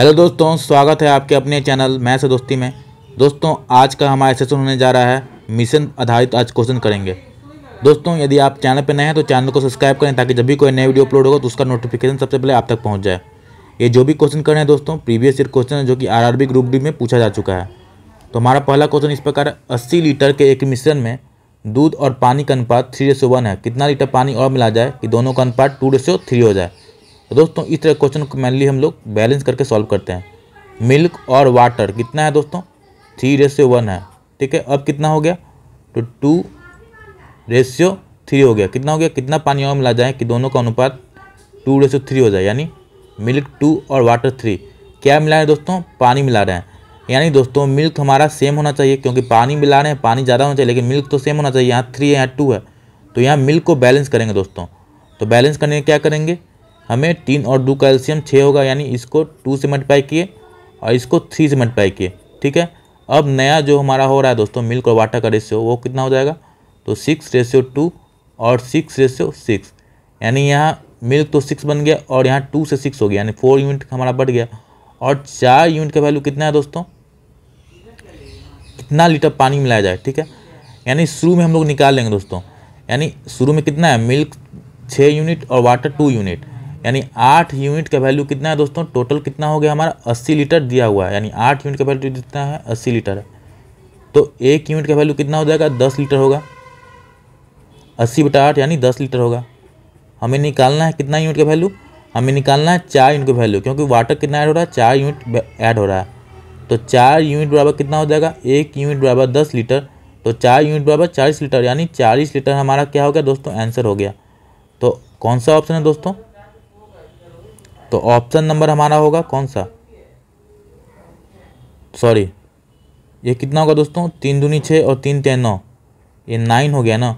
hello दोस्तों स्वागत है आपके अपने चैनल मैं से दोस्ती में दोस्तों आज का हमारा सेशन होने जा रहा है मिशन आधारित आज क्वेश्चन करेंगे दोस्तों यदि आप चैनल पर नए हैं तो चैनल को सब्सक्राइब करें ताकि जब भी कोई नया वीडियो अपलोड होगा तो उसका नोटिफिकेशन सबसे पहले आप तक पहुँच जाए ये जो भी क्वेश्चन कर रहे हैं दोस्तों प्रीवियस ईयर क्वेश्चन है जो कि आर ग्रुप डी में पूछा जा चुका है तो हमारा पहला क्वेश्चन इस प्रकार है अस्सी लीटर के एक मिश्रण में दूध और पानी का अनुपात थ्री रेसो वन है कितना लीटर पानी और मिला जाए कि दोनों का अनुपात टू रेसो थ्री हो जाए तो दोस्तों इस तरह क्वेश्चन को मैनली हम लोग बैलेंस करके सॉल्व करते हैं मिल्क और वाटर कितना है दोस्तों थ्री रेशियो वन है ठीक है अब कितना हो गया तो टू रेशियो थ्री हो गया कितना हो गया कितना पानी और मिला जाए कि दोनों का अनुपात टू रेशियो थ्री हो जाए यानी मिल्क टू और वाटर थ्री क्या मिला रहे हैं दोस्तों पानी मिला रहे हैं यानी दोस्तों मिल्क हमारा सेम होना चाहिए क्योंकि पानी मिला रहे हैं पानी ज़्यादा होना चाहिए लेकिन मिल्क तो सेम होना चाहिए यहाँ थ्री है यहाँ टू है तो यहाँ मिल्क को बैलेंस करेंगे दोस्तों तो बैलेंस करने क्या करेंगे हमें तीन और दो का एल्शियम छः होगा यानी इसको टू से मल्टीप्लाई किए और इसको थ्री से मल्टीप्लाई किए ठीक है अब नया जो हमारा हो रहा है दोस्तों मिल्क और वाटर का रेशियो वो कितना हो जाएगा तो सिक्स रेशियो टू और सिक्स रेशियो सिक्स यानी यहाँ मिल्क तो सिक्स बन गया और यहाँ टू से सिक्स हो गया यानी फोर यूनिट हमारा बढ़ गया और चार यूनिट का वैल्यू कितना है दोस्तों कितना लीटर पानी मिलाया जाए ठीक है यानी शुरू में हम लोग निकाल लेंगे दोस्तों यानी शुरू में कितना है मिल्क छः यूनिट और वाटर टू यूनिट यानी आठ यूनिट का वैल्यू कितना है दोस्तों टोटल कितना हो गया हमारा अस्सी लीटर दिया हुआ है यानी आठ यूनिट का वैल्यू कितना है अस्सी लीटर है तो एक यूनिट का वैल्यू कितना हो जाएगा दस लीटर होगा अस्सी बटा आठ यानी दस लीटर होगा हमें निकालना है कितना यूनिट का वैल्यू हमें निकालना है चार यूनिट का वैल्यू क्योंकि वाटर कितना ऐड हो रहा है चार यूनिट ऐड हो रहा है तो चार यूनिट बराबर कितना हो जाएगा एक यूनिट बराबर दस लीटर तो चार यूनिट बराबर चालीस लीटर यानी चालीस लीटर हमारा क्या हो गया दोस्तों आंसर हो गया तो कौन सा ऑप्शन है दोस्तों तो ऑप्शन नंबर हमारा होगा कौन सा सॉरी ये कितना होगा दोस्तों तीन दूनी छः और तीन तेन नौ ये नाइन हो गया ना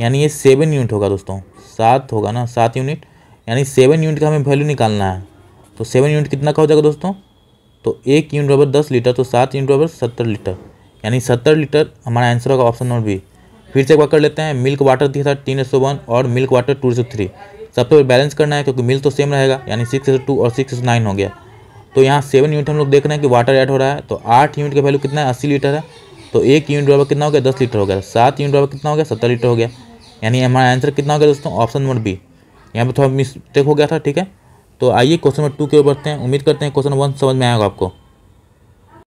यानी ये सेवन यूनिट होगा दोस्तों सात होगा ना सात यूनिट यानी सेवन यूनिट का हमें वैल्यू निकालना है तो सेवन यूनिट कितना का हो जाएगा दोस्तों तो एक यूनिट बराबर दस लीटर तो सात यूनिट बराबर सत्तर लीटर यानी सत्तर लीटर हमारा आंसर होगा ऑप्शन नंबर बी फिर से एक बार कर लेते हैं मिल्क वाटर दिया था तीन सौ वन और मिल्क वाटर टू सौ थ्री सब पे बैलेंस करना है क्योंकि मिल तो सेम रहेगा यानी सिक्स एस टू और सिक्स एस नाइन हो गया तो यहाँ सेवन यूनिट हम लोग देख रहे हैं कि वाटर ऐड हो रहा है तो आठ यूनिट का वैल्यू कितना है अस्सी लीटर है तो एक यूनिट बराबर कितना हो गया दस लीटर हो गया सात यूनिट बराबर कितना हो गया सत्तर लीटर हो गया यानी हमारा आंसर कितना हो गया दोस्तों ऑप्शन नंबर बी यहाँ पर थोड़ा मिस्टेक हो गया था ठीक है तो आइए क्वेश्चन नंबर टू की ओर बढ़ते हैं उम्मीद करते हैं क्वेश्चन वन समझ में आएगा आपको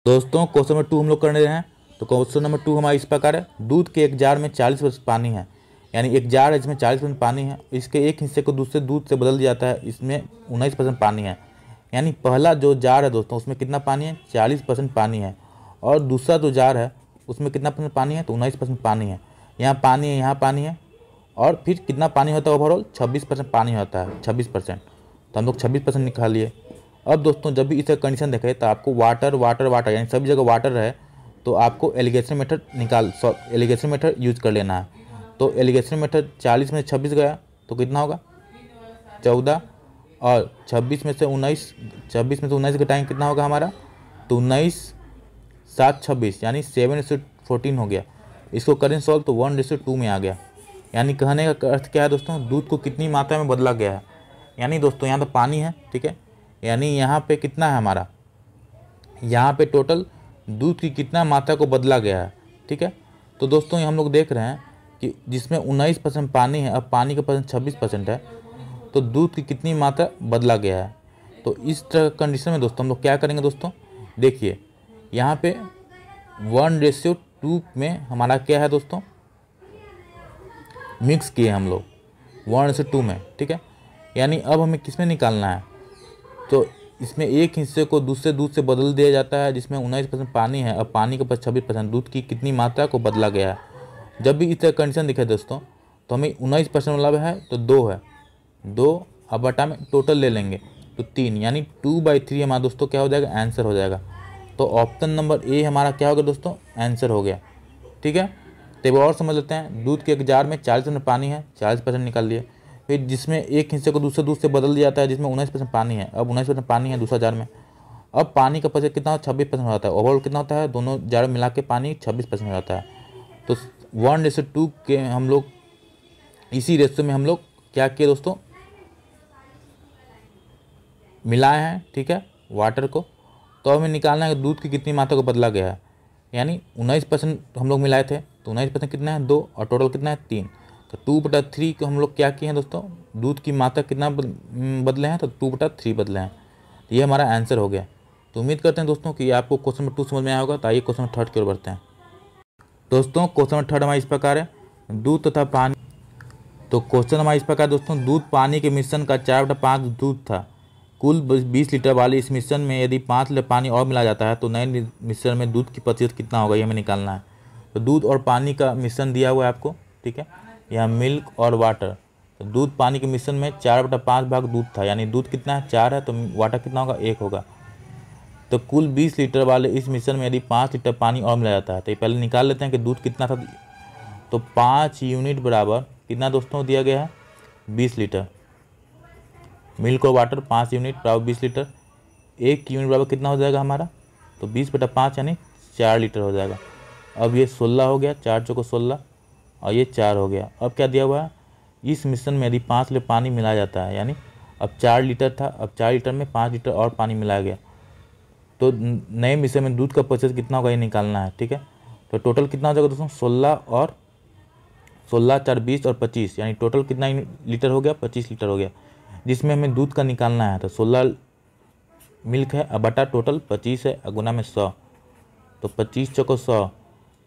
दोस्तों क्वेश्चन नंबर टू हम लोग करने रहे हैं तो क्वेश्चन नंबर टू हमारा इस प्रकार है दूध के एक जार में चालीस परसेंट पानी है यानी एक जार है जिसमें चालीस परसेंट पानी है इसके एक हिस्से को दूसरे दूध से बदल जाता है इसमें उन्नीस परसेंट पानी है यानी पहला जो जार है दोस्तों उसमें कितना पानी है चालीस परसेंट पानी है और दूसरा जो जार है उसमें कितना परसेंट पानी है तो उन्नीस परसेंट पानी है यहाँ पानी है यहाँ पानी है और फिर कितना पानी होता है ओवरऑल छब्बीस परसेंट पानी होता है छब्बीस परसेंट तो हम लोग छब्बीस परसेंट निकाल लिए अब दोस्तों जब भी इसका कंडीशन देखें तो आपको वाटर वाटर वाटर यानी सभी जगह वाटर है तो आपको एलिगेशन मेथड निकाल सॉ एलिगेशन मेथड यूज कर लेना है तो एलिगेशन मेथड चालीस में छब्बीस गया तो कितना होगा चौदह और छब्बीस में से उन्नीस छब्बीस में से उन्नीस का टाइम कितना होगा हमारा तो उन्नीस सात छब्बीस यानी सेवन रेसो फोर्टीन हो गया इसको करें सॉल्व तो वन रेसो टू में आ गया यानी कहने का अर्थ क्या है दोस्तों दूध को कितनी मात्रा में बदला गया है यानी दोस्तों यहाँ तो पानी है ठीक है यानी यहाँ पे कितना है हमारा यहाँ पे टोटल दूध की कितना मात्रा को बदला गया है ठीक है तो दोस्तों हम लोग देख रहे हैं कि जिसमें उन्नीस परसेंट पानी है अब पानी का परसेंट छब्बीस परसेंट है तो दूध की कितनी मात्रा बदला गया है तो इस तरह कंडीशन में दोस्तों हम लोग क्या करेंगे दोस्तों देखिए यहाँ पे वन रेशियो टू में हमारा क्या है दोस्तों मिक्स किए हम लोग वन से टू में ठीक है यानी अब हमें किस में निकालना है तो इसमें एक हिस्से को दूसरे दूध से बदल दिया जाता है जिसमें उन्नीस परसेंट पानी है अब पानी के पास छब्बीस परसेंट दूध की कितनी मात्रा को बदला गया है जब भी इस तरह कंडीशन दिखे दोस्तों तो हमें उन्नीस परसेंट मतलब है तो दो है दो अब बटा में टोटल ले लेंगे तो तीन यानी टू बाई थ्री हमारा दोस्तों क्या हो जाएगा आंसर हो जाएगा तो ऑप्शन नंबर ए हमारा क्या हो गया दोस्तों आंसर हो गया ठीक है तो वो और समझ लेते हैं दूध के एक जार में चालीस परसेंट पानी है चालीस परसेंट निकाल लिया फिर जिसमें एक हिस्से को दूसरे दूध से बदल दिया जाता है जिसमें उन्नीस परसेंट पानी है अब उन्नीस परसेंट पानी है दूसरा जार में अब पानी का परसेंट कितना छब्बीस परसेंट हो जाता है ओवरऑल कितना होता है दोनों जार मिला के पानी छब्बीस परसेंट हो जाता है तो वन रेसो टू के हम लोग इसी रेसो में हम लोग क्या किए दोस्तों मिलाए हैं ठीक है वाटर को तो हमें निकालना है दूध की कितनी मात्रा को बदला गया है यानी उन्नीस परसेंट हम लोग मिलाए थे तो उन्नीस परसेंट कितना है दो और टोटल कितना है तीन तो टू बटा थ्री को हम लोग क्या किए हैं दोस्तों दूध की मात्रा कितना बदले हैं तो टू बटा थ्री बदले हैं तो ये हमारा आंसर हो गया तो उम्मीद करते हैं दोस्तों कि आपको क्वेश्चन नंबर टू समझ में आया होगा तो आइए क्वेश्चन थर्ड की ओर बढ़ते हैं दोस्तों क्वेश्चन थर्ड हमारा इस प्रकार है दूध तथा पानी तो क्वेश्चन हमारा इस प्रकार दोस्तों दूध पानी के मिश्रण का चार बटा पाँच दूध था कुल बीस लीटर वाले इस मिश्रण में यदि पाँच लीटर पानी और मिला जाता है तो नए मिश्रण में दूध की प्रतिशत कितना होगा ये हमें निकालना है तो दूध और पानी का मिश्रण दिया हुआ है आपको ठीक है यहाँ मिल्क और वाटर तो दूध पानी के मिश्रण में चार बटा पाँच भाग दूध था यानी दूध कितना है चार है तो वाटर कितना होगा एक होगा तो कुल 20 लीटर वाले इस मिश्रण में यदि पाँच लीटर पानी और मिला जाता है तो ये पहले निकाल लेते हैं कि दूध कितना था तो पाँच यूनिट बराबर कितना दोस्तों दिया गया है बीस लीटर मिल्क और वाटर पाँच यूनिट बराबर बीस लीटर एक यूनिट बराबर कितना हो जाएगा हमारा तो बीस बटा पाँच यानी चार लीटर हो जाएगा अब ये सोलह हो गया चार चौको सोलह और ये चार हो गया अब क्या दिया हुआ है इस मिश्रण में यदि पाँच लीटर पानी मिलाया जाता है यानी अब चार लीटर था अब चार लीटर में पाँच लीटर और पानी मिलाया गया तो नए विषय में दूध का प्रतिशत कितना होगा ये निकालना है ठीक है तो टोटल कितना हो जाएगा दोस्तों सोलह और सोलह चार बीस और पच्चीस यानी टोटल कितना लीटर हो गया पच्चीस लीटर हो गया जिसमें हमें दूध का निकालना है तो सोलह मिल्क है बटा टोटल पच्चीस है गुना में सौ तो पच्चीस चौको सौ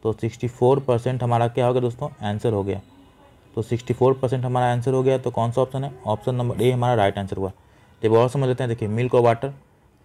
तो सिक्सटी फोर परसेंट हमारा क्या हो गया दोस्तों आंसर हो गया तो सिक्सटी फोर परसेंट हमारा आंसर हो गया तो कौन सा ऑप्शन है ऑप्शन नंबर ए हमारा राइट आंसर हुआ जब और समझ लेते हैं देखिए मिल्क और वाटर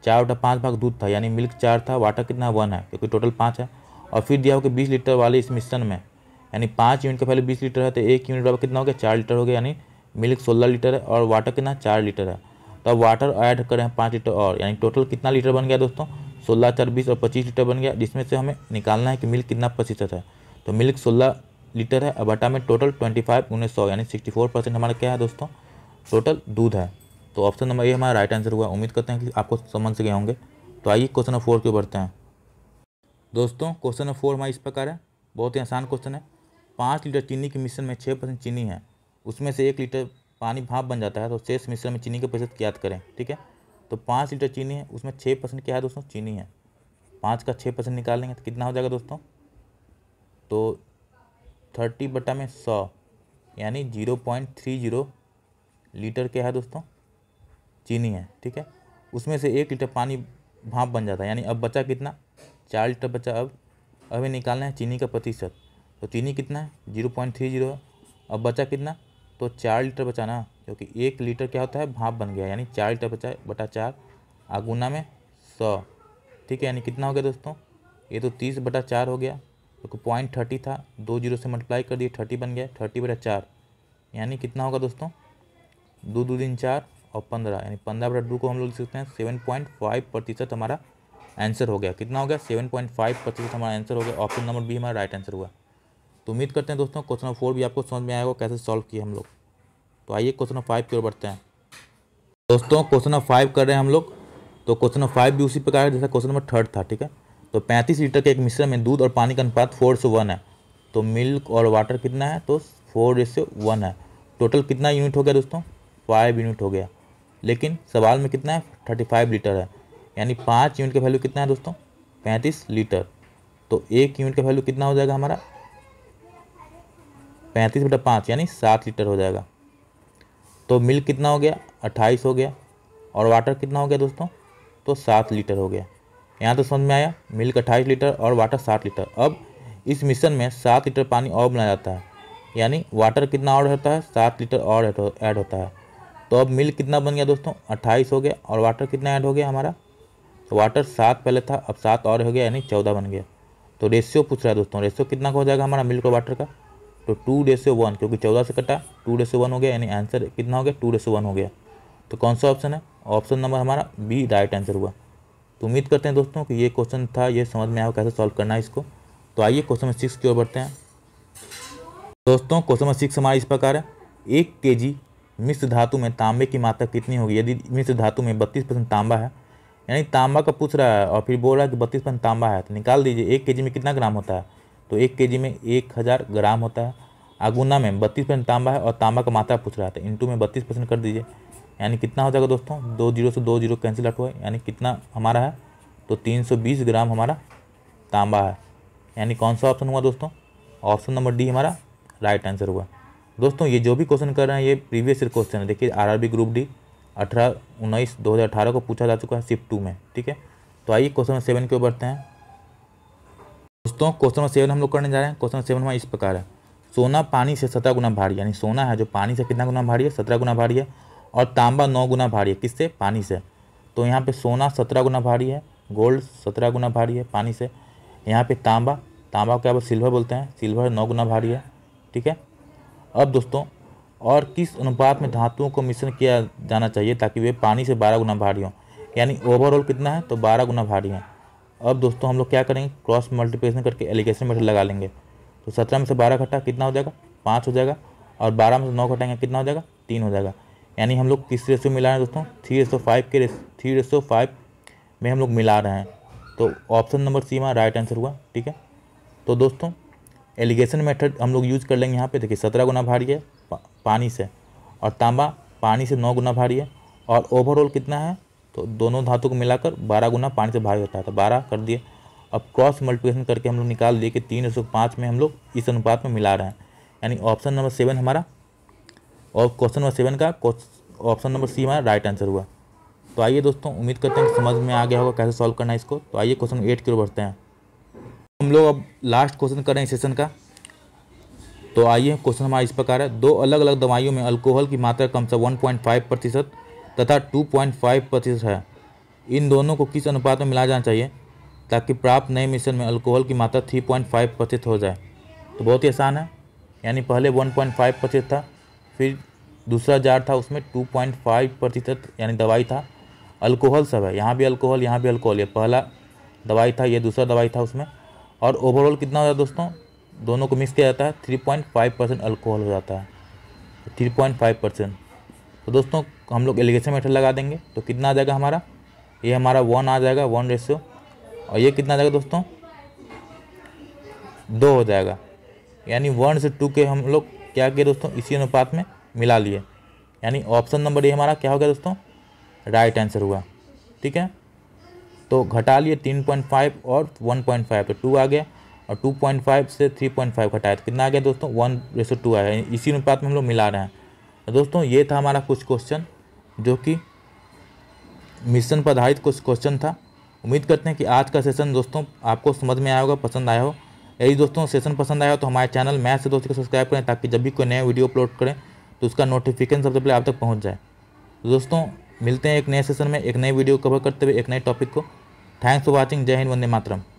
चार बटा पाँच भाग दूध था यानी मिल्क चार था वाटर कितना वन है क्योंकि टोटल पाँच है और फिर दिया हो कि बीस लीटर वाले इस मिश्रण में यानी पाँच यूनिट का पहले बीस लीटर है तो एक यूनिट बराबर कितना हो गया चार लीटर हो गया यानी मिल्क सोलह लीटर है और वाटर कितना चार लीटर है तो अब वाटर ऐड करें पाँच लीटर और यानी टोटल कितना लीटर बन गया दोस्तों सोलह चार बीस और पच्चीस लीटर बन गया जिसमें से हमें निकालना है कि मिल्क कितना प्रतिशत है तो मिल्क सोलह लीटर है और बटा में टोटल ट्वेंटी फाइव उन्नीस सौ यानी सिक्सटी फोर परसेंट हमारा क्या है दोस्तों टोटल दूध है तो ऑप्शन तो नंबर ए हमारा राइट आंसर हुआ उम्मीद करते हैं कि आपको समझ गए होंगे तो आइए क्वेश्चन नंबर फोर क्यों बढ़ते हैं दोस्तों क्वेश्चन नंबर फोर हमारा इस प्रकार है बहुत ही आसान क्वेश्चन है पाँच लीटर चीनी के मिश्रण में छः परसेंट चीनी है उसमें से एक लीटर पानी भाप बन जाता है तो शेष मिश्रण में चीनी का प्रतिशत ज्ञात करें ठीक है तो पाँच लीटर चीनी है उसमें छः परसेंट क्या है दोस्तों चीनी है पाँच का छः परसेंट निकाल लेंगे तो कितना हो जाएगा दोस्तों तो थर्टी बटा में सौ यानी zero point three zero litre क्या है दोस्तों चीनी है ठीक है उसमें से एक लीटर पानी भाप बन जाता है यानी अब बचा कितना चार लीटर बचा अब अभी निकालना है चीनी का प्रतिशत तो चीनी कितना है जीरो पॉइंट थ्री जीरो है अब बचा कितना तो चार लीटर बचाना क्योंकि एक लीटर क्या होता है भाप बन गया यानी चार लीटर बचा बटा चार आगुना में सौ ठीक है यानी कितना हो गया दोस्तों ये तो तीस बटा चार हो गया क्योंकि तो पॉइंट थर्टी था दो जीरो से मल्टीप्लाई कर दिए थर्टी बन गया थर्टी बटा चार यानी कितना होगा दोस्तों दो दो दिन चार और पंद्रह यानी पंद्रह बटा टू को हम लोग लिख सकते हैं सेवन पॉइंट फाइव प्रतिशत हमारा आंसर हो गया कितना हो गया सेवन पॉइंट फाइव प्रतिशत हमारा आंसर हो गया ऑप्शन नंबर बी हमारा राइट आंसर हुआ तो उम्मीद करते हैं दोस्तों क्वेश्चन नंबर फोर भी आपको समझ में आएगा कैसे सॉल्व किया हम लोग तो आइए क्वेश्चन नंबर फाइव की ओर बढ़ते हैं दोस्तों क्वेश्चन नंबर फाइव कर रहे हैं हम लोग तो क्वेश्चन नंबर फाइव भी उसी प्रकार है जैसा क्वेश्चन नंबर थर्ड था ठीक है तो पैंतीस लीटर के एक मिश्रण में दूध और पानी का अनुपात फोर से वन है तो मिल्क और वाटर कितना है तो फोर से वन है टोटल कितना यूनिट हो गया दोस्तों फाइव यूनिट हो गया लेकिन सवाल में कितना है थर्टी फाइव लीटर है यानी पाँच यूनिट का वैल्यू कितना है दोस्तों पैंतीस लीटर तो एक यूनिट का वैल्यू कितना हो जाएगा हमारा पैंतीस बटा पाँच यानी सात लीटर हो जाएगा तो मिल्क कितना हो गया अट्ठाईस हो गया और वाटर कितना हो गया दोस्तों तो सात लीटर हो गया यहाँ तो समझ में आया मिल्क अट्ठाईस लीटर और वाटर सात लीटर अब इस मिशन में सात लीटर पानी और बनाया जाता है यानी वाटर कितना और रहता है सात लीटर और ऐड होता है तो अब मिल्क कितना बन गया दोस्तों अट्ठाईस हो गया और वाटर कितना ऐड हो गया हमारा तो वाटर सात पहले था अब सात और हो गया यानी चौदह बन गया तो रेशियो पूछ रहा है दोस्तों रेशियो कितना का हो जाएगा हमारा मिल्क और वाटर का तो टू रेशियो वन क्योंकि चौदह से कटा टू रेशियो वन हो गया यानी आंसर कितना हो गया टू रेशियो वन हो गया तो कौन सा ऑप्शन है ऑप्शन नंबर हमारा बी राइट आंसर हुआ तो उम्मीद करते हैं दोस्तों कि ये क्वेश्चन था ये समझ में आया कैसे सॉल्व करना है इसको तो आइए क्वेश्चन नंबर सिक्स की ओर बढ़ते हैं दोस्तों क्वेश्चन नंबर सिक्स हमारा इस प्रकार है एक के जी मिश्र धातु में तांबे की मात्रा कितनी होगी यदि मिश्र धातु में बत्तीस परसेंट तांबा है यानी तांबा का पूछ रहा है और फिर बोल रहा है कि बत्तीस परसेंट तांबा है तो निकाल दीजिए एक के में कितना ग्राम होता है तो एक के में एक हज़ार ग्राम होता है आगुना में बत्तीस परसेंट तांबा है और तांबा का मात्रा पूछ रहा था तो इंटू में बत्तीस परसेंट कर दीजिए यानी कितना हो जाएगा दोस्तों दो जीरो से दो जीरो कैंसिल आउट हुआ यानी कितना हमारा है तो तीन सौ बीस ग्राम हमारा तांबा है यानी कौन सा ऑप्शन हुआ दोस्तों ऑप्शन नंबर डी हमारा राइट आंसर हुआ दोस्तों ये जो भी क्वेश्चन कर रहे हैं ये प्रीवियस ईयर क्वेश्चन है देखिए आरआरबी ग्रुप डी अठारह उन्नीस दो हज़ार अठारह को पूछा जा चुका है सिप टू में ठीक है तो आइए क्वेश्चन नंबर सेवन के ऊपर बढ़ते हैं दोस्तों क्वेश्चन नंबर सेवन हम लोग करने जा रहे हैं क्वेश्चन नंबर सेवन हमारा इस प्रकार है सोना पानी से सत्रह गुना भारी यानी सोना है जो पानी से कितना गुना भारी है सत्रह गुना भारी है और तांबा नौ गुना भारी है किससे पानी से तो यहाँ पे सोना सत्रह गुना भारी है गोल्ड सत्रह गुना भारी है पानी से यहाँ पे तांबा तांबा को क्या सिल्वर बोलते हैं सिल्वर नौ गुना भारी है ठीक है अब दोस्तों और किस अनुपात में धातुओं को मिश्रण किया जाना चाहिए ताकि वे पानी से बारह गुना भारी हों यानी ओवरऑल कितना है तो बारह गुना भारी हैं अब दोस्तों हम लोग क्या करेंगे क्रॉस मल्टीप्लिकेशन करके एलिगेशन मेथड लगा लेंगे तो सत्रह में से बारह घटा कितना हो जाएगा पाँच हो जाएगा और बारह में से नौ घटाएंगे कितना हो जाएगा तीन हो जाएगा यानी हम लोग किस रेसो मिला रहे हैं दोस्तों थ्री रेसो फाइव के रेस थ्री रेसो फाइव में हम लोग मिला रहे हैं तो ऑप्शन नंबर सी में राइट आंसर हुआ ठीक है तो दोस्तों एलिगेशन मेथड हम लोग यूज कर लेंगे यहाँ पे देखिए सत्रह गुना भारी है पा, पानी से और तांबा पानी से नौ गुना भारी है और ओवरऑल कितना है तो दोनों धातु को मिलाकर बारह गुना पानी से भारी होता है तो बारह कर दिए अब क्रॉस मल्टीप्लिकेशन करके हम लोग निकाल दिए कि तीन सौ पाँच में हम लोग इस अनुपात में मिला रहे हैं यानी ऑप्शन नंबर सेवन हमारा और क्वेश्चन नंबर सेवन का ऑप्शन नंबर सी हमारा राइट आंसर हुआ तो आइए दोस्तों उम्मीद करते हैं कि समझ में आ गया होगा कैसे सॉल्व करना है इसको तो आइए क्वेश्चन एट की ओर बढ़ते हैं हम लोग अब लास्ट क्वेश्चन कर रहे हैं सेशन का तो आइए क्वेश्चन हमारा इस प्रकार है दो अलग अलग दवाइयों में अल्कोहल की मात्रा कम से वन पॉइंट फाइव प्रतिशत तथा टू पॉइंट फाइव प्रतिशत है इन दोनों को किस अनुपात में मिला जाना चाहिए ताकि प्राप्त नए मिश्रण में अल्कोहल की मात्रा थ्री पॉइंट फाइव प्रतिशत हो जाए तो बहुत ही आसान है यानी पहले वन पॉइंट फाइव प्रतिशत था फिर दूसरा जार था उसमें टू पॉइंट फाइव प्रतिशत यानी दवाई था अल्कोहल सब है यहाँ भी अल्कोहल यहाँ भी अल्कोहल ये पहला दवाई था ये दूसरा दवाई था उसमें और ओवरऑल कितना हो जाता है दोस्तों दोनों को मिक्स किया जाता है three point five percent alcohol हो जाता है थ्री पॉइंट फाइव परसेंट तो दोस्तों हम लोग एलिगेशन मेथड लगा देंगे तो कितना आ जाएगा हमारा ये हमारा वन आ जाएगा वन रेशियो और ये कितना आ जाएगा दोस्तों दो हो जाएगा यानी वन से टू के हम लोग क्या किए दोस्तों इसी अनुपात में मिला लिए यानी ऑप्शन नंबर ये हमारा क्या हो गया दोस्तों राइट आंसर हुआ ठीक है तो घटा लिए तीन पॉइंट फाइव और वन पॉइंट फाइव तो टू आ गया और टू पॉइंट फाइव से थ्री पॉइंट फाइव घटाया तो कितना आ गया दोस्तों वन रेसो टू आया इसी अनुपात में हम लोग मिला रहे हैं तो दोस्तों ये था हमारा कुछ क्वेश्चन जो कि मिशन पर आधारित कुछ क्वेश्चन था उम्मीद करते हैं कि आज का सेशन दोस्तों आपको समझ में आया होगा पसंद आया हो यदि दोस्तों सेशन पसंद आया हो तो हमारे चैनल मैथ से दोस्तों को सब्सक्राइब करें ताकि जब भी कोई नया वीडियो अपलोड करें तो उसका नोटिफिकेशन सबसे पहले आप तक पहुँच जाए तो दोस्तों मिलते हैं एक नए सेशन में एक नए वीडियो कवर करते हुए एक नए टॉपिक को थैंक्स फॉर वाचिंग जय हिंद वंदे मातरम